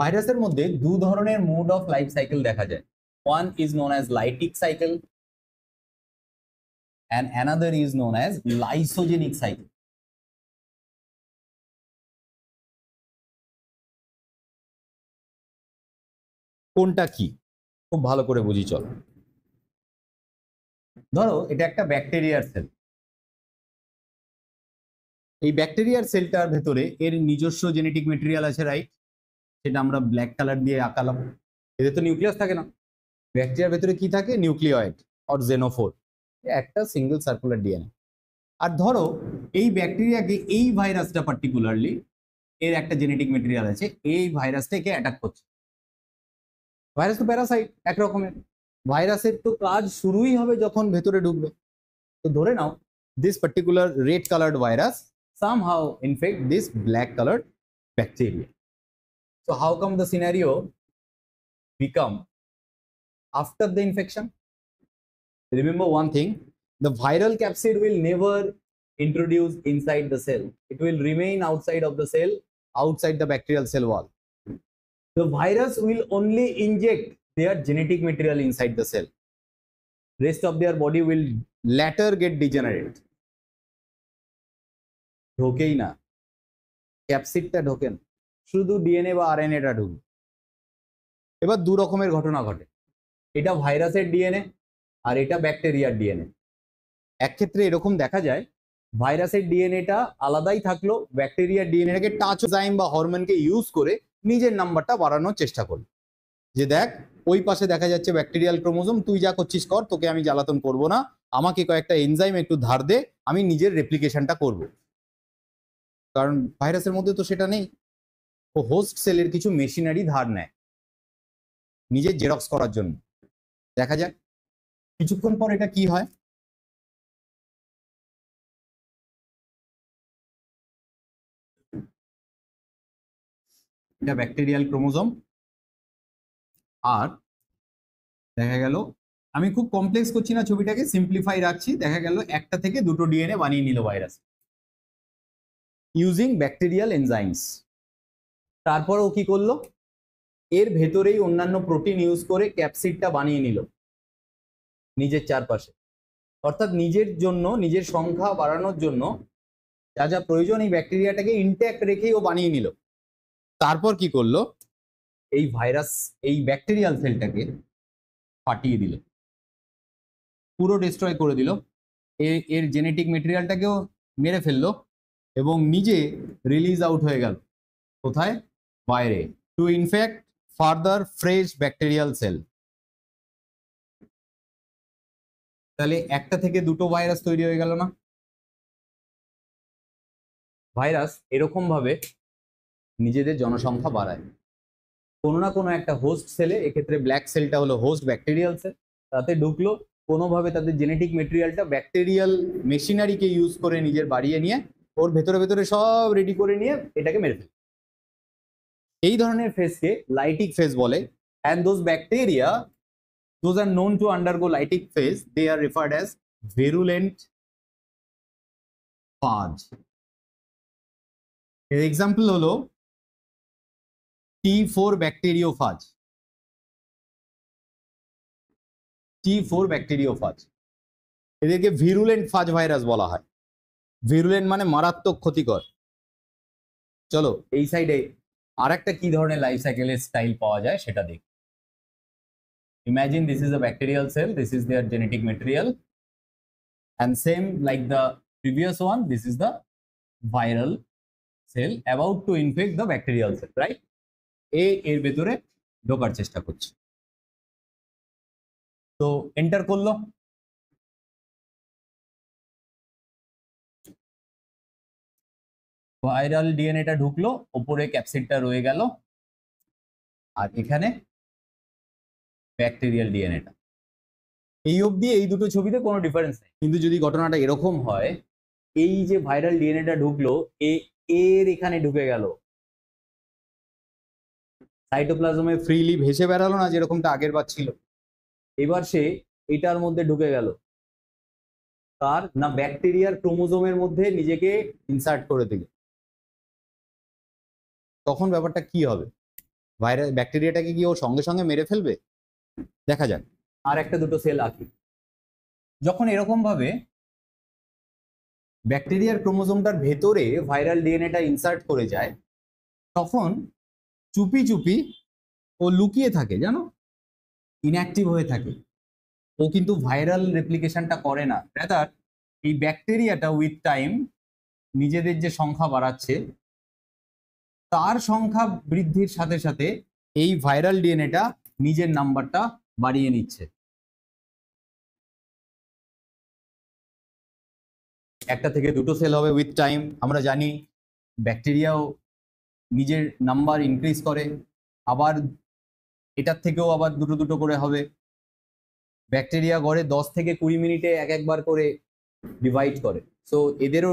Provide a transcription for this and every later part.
ভাইরাসের মধ্যে দু ধরনের মোড অফ লাইফ সাইকেল দেখা যায় one is known as lytic cycle and another is known as lysogenic cycle কোনটা কি খুব ভালো করে বুঝি চল ধরো এটা একটা ব্যাকটেরিয়ার সেল এই ব্যাকটেরিয়ার সেলটার ভেতরে এর নিজস্ব জেনেটিক মেটেরিয়াল আছে রাইট সেটা আমরা ব্ল্যাক কালার দিয়ে আঁকালাম এদের তো নিউক্লিয়াস থাকে না ব্যাকটেরিয়ার ভেতরে কি থাকে নিউক্লিয়েড অর জেনোফোর একটা সিঙ্গেল সার্কুলার ডিএনএ আর ধরো এই ব্যাকটেরিয়াকে এই ভাইরাসটা পার্টিকুলারলি এর একটা জেনেটিক মেটেরিয়াল আছে এই ভাইরাসটাকে অ্যাটাক করছে ভাইরাস তো প্যারাসাইট একরকমের ভাইরাসের তো কাজ শুরুই হবে যখন ভেতরে ঢুকবে তো ধরে নাও this particular red coloured virus somehow infect this black coloured bacteria So how come the scenario become after the infection? Remember one thing, the viral capsid will never introduce inside the cell. It will remain outside of the cell, outside the bacterial cell wall. The virus will only inject their genetic material inside the cell. Rest of their body will later get degenerate. ঢোকেই Capsid ta ঢোকে শুধু DNA বা আর এনএটা ঢুকবে এবার দু রকমের ঘটনা ঘটে এটা ভাইরাসের ডিএনএ আর এটা ব্যাকটেরিয়ার ডিএনএ এক ক্ষেত্রে এরকম দেখা যায় ভাইরাসের ডিএনএটা আলাদাই থাকলো ব্যাকটেরিয়ার ডিএনএটাকে টাচ জাইম বা হরমোনকে ইউজ করে নিজের নাম্বারটা বাড়ানোর চেষ্টা করলো যে দেখ ওই পাশে দেখা যাচ্ছে ব্যাকটেরিয়াল ক্রোমোজম তুই যা করছিস কর তোকে আমি জ্বালাতন করব না আমাকে কয়েকটা এনজাইম একটু ধার দে আমি নিজের রেপ্লিকেশনটা করব কারণ ভাইরাসের মধ্যে তো সেটা নেই ও হোস্ট সেলের কিছু মেশিনারি ধার নেয় নিজে জেরক্স করার জন্য দেখা যাক কিছুক্ষণ পর এটা কি হয় এটা ব্যাকটেরিয়াল ক্রোমোজোম আর দেখা গেল আমি খুব কমপ্লেক্স করছি না ছবিটাকে সিম্পলিফাই রাখছি দেখা গেল একটা থেকে দুটো ডিএনএ বানিয়ে নিল ভাইরাস ইউজিং ব্যাকটেরিয়াল এনজাইমস তারপর ও কি করলো এর ভেতরেই অন্যান্য প্রোটিন ইউজ করে ক্যাপসিডটা বানিয়ে নিল নিজের চারপাশে অর্থাৎ নিজের জন্য নিজের সংখ্যা বাড়ানোর জন্য যা যা প্রয়োজন এই ব্যাকটেরিয়াটাকে ইনট্যাক্ট রেখেই ও বানিয়ে নিল তারপর কি করলো এই ভাইরাস এই ব্যাকটেরিয়াল সেলটাকে ফাটিয়ে দিল পুরো ডিস্ট্রয় করে দিল এর এর জেনেটিক মেটেরিয়ালটাকেও মেরে ফেললো এবং নিজে রিলিজ আউট হয়ে গেল কোথায় বাইরে to infect further fresh bacterial cell তাহলে একটা থেকে দুটো ভাইরাস তৈরি হয়ে গেল না ভাইরাস এরকম ভাবে নিজেদের জনসংখ্যা বাড়ায় কোনো না কোনো একটা হোস্ট সেলে এক্ষেত্রে ব্ল্যাক সেলটা হলো হোস্ট ব্যাকটেরিয়াল সেল তাতে ঢুকলো কোনোভাবে তাদের জেনেটিক মেটেরিয়ালটা ব্যাকটেরিয়াল মেশিনারিকে ইউজ করে নিজের বাড়িয়ে নিয়ে ওর ভেতরে ভেতরে সব রেডি করে নিয়ে এটাকে মেরে ফেলে এই ধরনের ফেজকে লাইটিক ফেজ বলে and those bacteria those are known to undergo lytic phage they are referred as virulent phage এর এক্সাম্পল হলো টি ফোর ফাজ টি ফোর ফাজ এদেরকে ভিরুলেন্ট ফাজ ভাইরাস বলা হয় ভিরুলেন্ট মানে মারাত্মক ক্ষতিকর চলো এই সাইডে আর একটা কি ধরনের লাইফ সাইকেলের স্টাইল পাওয়া যায় সেটা দেখ imagine this is a bacterial cell this is their genetic material and same like the previous one this is the viral cell about to infect the bacterial cell right এ এর ভেতরে ঢোকার চেষ্টা করছে তো এন্টার করলো ভাইরাল ডিএনএটা ঢুকলো ওপরে ক্যাপসিডটা রয়ে গেল আর এখানে ব্যাকটেরিয়াল ডিএনএটা এই অবধি এই দুটো ছবিতে কোনো ডিফারেন্স নেই কিন্তু যদি ঘটনাটা এরকম হয় এই যে ভাইরাল ডিএনএটা ঢুকলো এ এর এখানে ঢুকে গেল সাইটোপ্লাজমে ফ্রিলি ভেসে বেড়ালো না যেরকমটা আগের বার ছিল এবার সে এটার মধ্যে ঢুকে গেল তার না ব্যাকটেরিয়ার ক্রোমোজোমের মধ্যে নিজেকে ইনসার্ট করে দিল তখন ব্যাপারটা কি হবে ভাইরাস ব্যাকটেরিয়াটাকে গিয়ে ও সঙ্গে সঙ্গে মেরে ফেলবে দেখা যাক আর একটা দুটো সেল আঁকি যখন এরকম ভাবে ব্যাকটেরিয়ার ক্রোমোজোমটার ভেতরে ভাইরাল ডিএনএটা ইনসার্ট করে যায় তখন চুপি চুপি ও লুকিয়ে থাকে জানো ইনঅ্যাক্টিভ হয়ে থাকে ও কিন্তু ভাইরাল রেপ্লিকেশনটা করে না রেদার এই ব্যাকটেরিয়াটা উইথ টাইম নিজেদের যে সংখ্যা বাড়াচ্ছে তার সংখ্যা বৃদ্ধির সাথে সাথে এই ভাইরাল ডিএনএটা নিজের নাম্বারটা বাড়িয়ে নিচ্ছে একটা থেকে দুটো সেল হবে উইথ টাইম আমরা জানি ব্যাকটেরিয়াও নিজের নাম্বার ইনক্রিজ করে আবার এটার থেকেও আবার দুটো দুটো করে হবে ব্যাকটেরিয়া গড়ে দশ থেকে কুড়ি মিনিটে এক একবার করে ডিভাইড করে সো এদেরও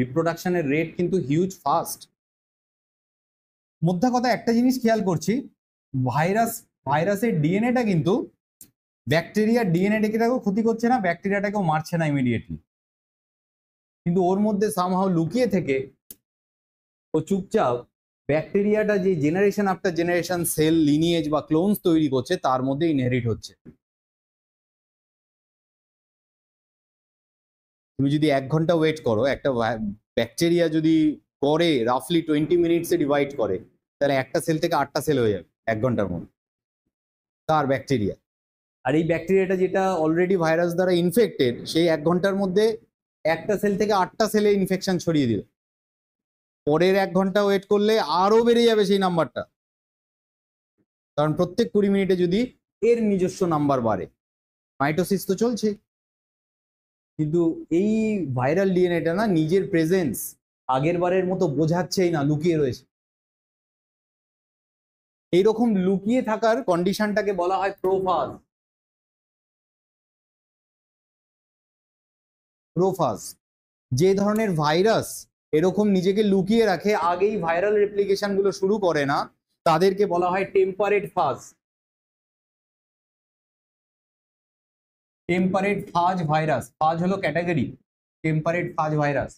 রিপ্রোডাকশনের রেট কিন্তু হিউজ ফাস্ট মধ্যে কথা একটা জিনিস খেয়াল করছি ভাইরাস ভাইরাসের ডিএনএটা কিন্তু ব্যাকটেরিয়া ডিএনএটাকেও ক্ষতি করছে না ব্যাকটেরিয়াটাকেও মারছে না ইমিডিয়েটলি কিন্তু ওর মধ্যে সামহাও লুকিয়ে থেকে ও চুপচাপ ব্যাকটেরিয়াটা যে generation after generation cell lineage বা ক্লোনস তৈরি করছে তার মধ্যে ইনহেরিট হচ্ছে তুমি যদি এক ঘন্টা ওয়েট করো একটা ব্যাকটেরিয়া যদি করে রাফলি টোয়েন্টি মিনিটসে ডিভাইড করে তাহলে একটা সেল থেকে আটটা সেল হয়ে যাবে এক ঘন্টার মধ্যে তার ব্যাকটেরিয়া আর এই ব্যাকটেরিয়াটা যেটা অলরেডি ভাইরাস দ্বারা ইনফেক্টেড সেই এক ঘন্টার মধ্যে একটা সেল থেকে আটটা সেলে ইনফেকশন ছড়িয়ে দিল পরের এক ঘন্টা ওয়েট করলে আরও বেড়ে যাবে সেই নাম্বারটা কারণ প্রত্যেক কুড়ি মিনিটে যদি এর নিজস্ব নাম্বার বাড়ে মাইটোসিস তো চলছে কিন্তু এই ভাইরাল ডিএনএটা না নিজের প্রেজেন্স আগের বারের মতো বোঝাচ্ছেই না লুকিয়ে রয়েছে এইরকম লুকিয়ে থাকার কন্ডিশনটাকে বলা হয় প্রোফাজ প্রোফাজ যে ধরনের ভাইরাস এরকম নিজেকে লুকিয়ে রাখে আগেই ভাইরাল রেপ্লিকেশন গুলো শুরু করে না তাদেরকে বলা হয় টেম্পারেট ফাজ টেম্পারেট ফাজ ভাইরাস ফাজ হলো ক্যাটাগরি টেম্পারেট ফাজ ভাইরাস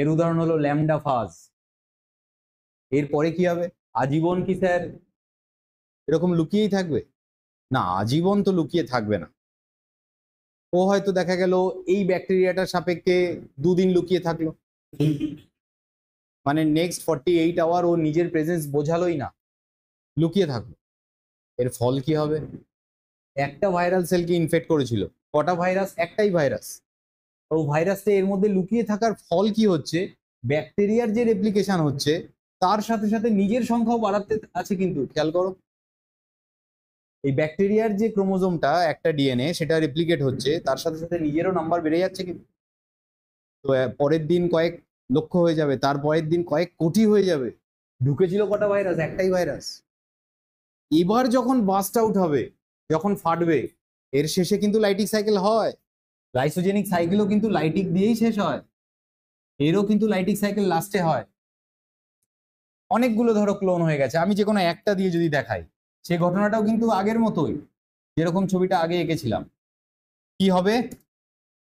এর উদাহরণ হলো ল্যামডা ফাজ এরপরে কি হবে আজীবন কি স্যার এরকম লুকিয়েই থাকবে না আজীবন তো লুকিয়ে থাকবে না ও হয়তো দেখা গেল এই ব্যাকটেরিয়াটার সাপেক্ষে দুদিন লুকিয়ে থাকলো মানে নেক্সট ফর্টি এইট আওয়ার ও নিজের প্রেজেন্স বোঝালোই না লুকিয়ে থাকলো এর ফল কি হবে একটা ভাইরাল সেলকে ইনফেক্ট করেছিল কটা ভাইরাস একটাই ভাইরাস ও ভাইরাসটা এর মধ্যে লুকিয়ে থাকার ফল কি হচ্ছে ব্যাকটেরিয়ার যে রেপ্লিকেশন হচ্ছে তার সাথে সাথে নিজের সংখ্যাও বাড়াতে আছে কিন্তু খেয়াল করো এই ব্যাকটেরিয়ার যে ক্রোমোজোমটা একটা ডিএনএ সেটা রেপ্লিকেট হচ্ছে তার সাথে সাথে নিজেরও নাম্বার বেড়ে যাচ্ছে কিন্তু তো পরের দিন কয়েক লক্ষ হয়ে যাবে তার পরের দিন কয়েক কোটি হয়ে যাবে ঢুকেছিল কটা ভাইরাস একটাই ভাইরাস এবার যখন বাস্ট আউট হবে যখন ফাটবে এর শেষে কিন্তু লাইটিক সাইকেল হয় লাইসোজেনিক সাইকেলও কিন্তু লাইটিক দিয়েই শেষ হয় এরও কিন্তু লাইটিক সাইকেল লাস্টে হয় অনেকগুলো ধরো ক্লোন হয়ে গেছে আমি যে কোনো একটা দিয়ে যদি দেখাই সেই ঘটনাটাও কিন্তু আগের মতোই যেরকম ছবিটা আগে এঁকেছিলাম কি হবে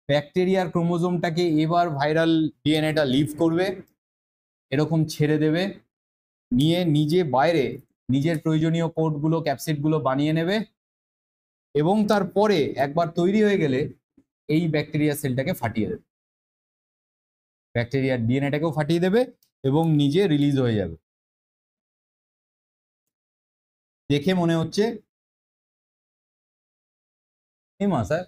ব্যাকটেরিয়ার ক্রোমোজোমটাকে এবার ভাইরাল ডিএনএটা লিভ করবে এরকম ছেড়ে দেবে নিয়ে নিজে বাইরে নিজের প্রয়োজনীয় কোডগুলো ক্যাপসিটগুলো বানিয়ে নেবে এবং তারপরে একবার তৈরি হয়ে গেলে এই ব্যাকটেরিয়া সেলটাকে ফাটিয়ে দেবে ব্যাকটেরিয়ার ডিএনএটাকেও ফাটিয়ে দেবে এবং নিজে রিলিজ হয়ে যাবে দেখে মনে হচ্ছে হেমা স্যার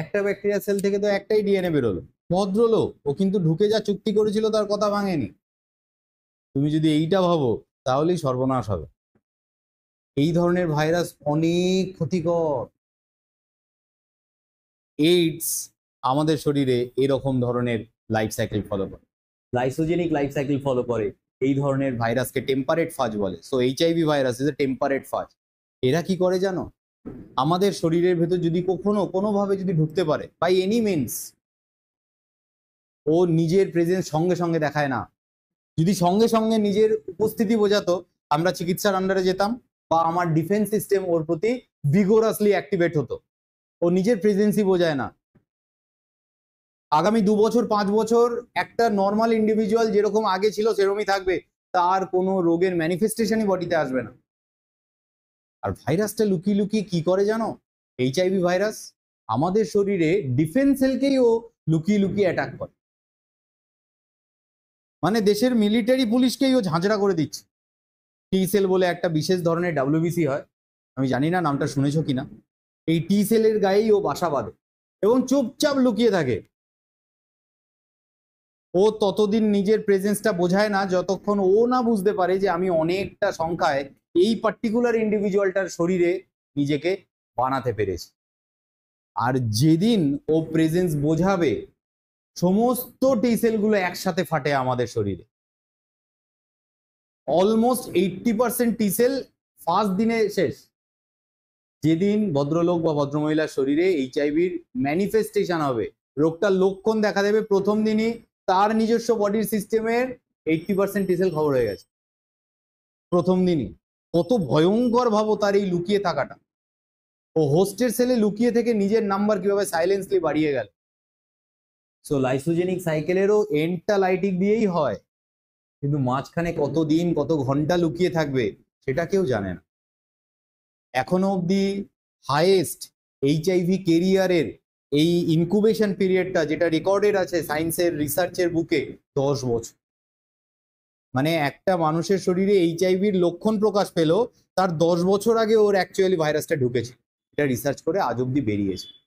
একটা ব্যাকটেরিয়া সেল থেকে তো একটাই ডিএনএ বেরোলো ভদ্রলোক ও কিন্তু ঢুকে যা চুক্তি করেছিল তার কথা ভাঙেনি তুমি যদি এইটা ভাবো তাহলেই সর্বনাশ হবে এই ধরনের ভাইরাস অনেক ক্ষতিকর এইডস আমাদের শরীরে এরকম ধরনের লাইফ সাইকেল ফলো করে লাইসোজেনিক লাইফ সাইকেল ফলো করে এই ধরনের ভাইরাসকে টেম্পারেট ফাজ বলে so HIV virus is a temperate phage এরা কি করে জানো আমাদের শরীরের ভেতর যদি কখনো কোনোভাবে যদি ঢুকতে পারে বাই এনি মিনস ও নিজের প্রেজেন্স সঙ্গে সঙ্গে দেখায় না যদি সঙ্গে সঙ্গে নিজের উপস্থিতি বোঝাতো আমরা চিকিৎসার আন্ডারে যেতাম বা আমার ডিফেন্স সিস্টেম ওর প্রতি ভিগোরাসলি অ্যাক্টিভেট হতো ও নিজের প্রেজেন্সই বোঝায় না আগামী দু বছর পাঁচ বছর একটা নর্মাল ইন্ডিভিজুয়াল যেরকম আগে ছিল সেরকমই থাকবে তার কোনো রোগের ম্যানিফেস্টেশনই বডিতে আসবে না আর ভাইরাসটা লুকিয়ে লুকিয়ে কি করে জানো এইচআইভি ভাইরাস আমাদের শরীরে ডিফেন্স সেলকেই ও লুকিয়ে লুকিয়ে অ্যাটাক করে মানে দেশের মিলিটারি পুলিশকেই ও ঝাঁঝরা করে দিচ্ছে টি সেল বলে একটা বিশেষ ধরনের ডাব্লিউবিসি হয় আমি জানি না নামটা শুনেছ কিনা এই টি সেলের গায়েই ও বাসা বাঁধে এবং চুপচাপ লুকিয়ে থাকে ও ততদিন নিজের প্রেজেন্সটা বোঝায় না যতক্ষণ ও না বুঝতে পারে যে আমি অনেকটা সংখ্যায় এই পার্টিকুলার ইন্ডিভিজুয়ালটার শরীরে নিজেকে বানাতে পেরেছি আর যেদিন ও প্রেজেন্স বোঝাবে সমস্ত টিসেলগুলো একসাথে ফাটে আমাদের শরীরে almost eighty percent T cell first দিনে শেষ যেদিন ভদ্রলোক বা ভদ্রমহিলার শরীরে এইচআইভির ম্যানিফেস্টেশন হবে রোগটার লক্ষণ দেখা দেবে প্রথম দিনই তার নিজস্ব বডির সিস্টেমের এইটটি পার্সেন্ট টিসেল খবর হয়ে গেছে প্রথম দিনই কত ভয়ঙ্কর ভাবো তার এই লুকিয়ে থাকাটা ও হোস্টের সেলে লুকিয়ে থেকে নিজের নাম্বার কিভাবে সাইলেন্সলি বাড়িয়ে গেল সো লাইসোজেনিক সাইকেলেরও এন্ডটা লাইটিক দিয়েই হয় কিন্তু মাঝখানে কত দিন কত ঘন্টা লুকিয়ে থাকবে সেটা কেউ জানে না এখনো অব্দি হায়েস্ট এইচআইভি কেরিয়ারের এই ইনকুবেশন পিরিয়ডটা যেটা রেকর্ডেড আছে সায়েন্সের রিসার্চের বুকে দশ বছর মানে একটা মানুষের শরীরে এইচআইভির লক্ষণ প্রকাশ পেল তার দশ বছর আগে ওর অ্যাকচুয়ালি ভাইরাসটা ঢুকেছে এটা রিসার্চ করে আজ অব্দি বেরিয়েছে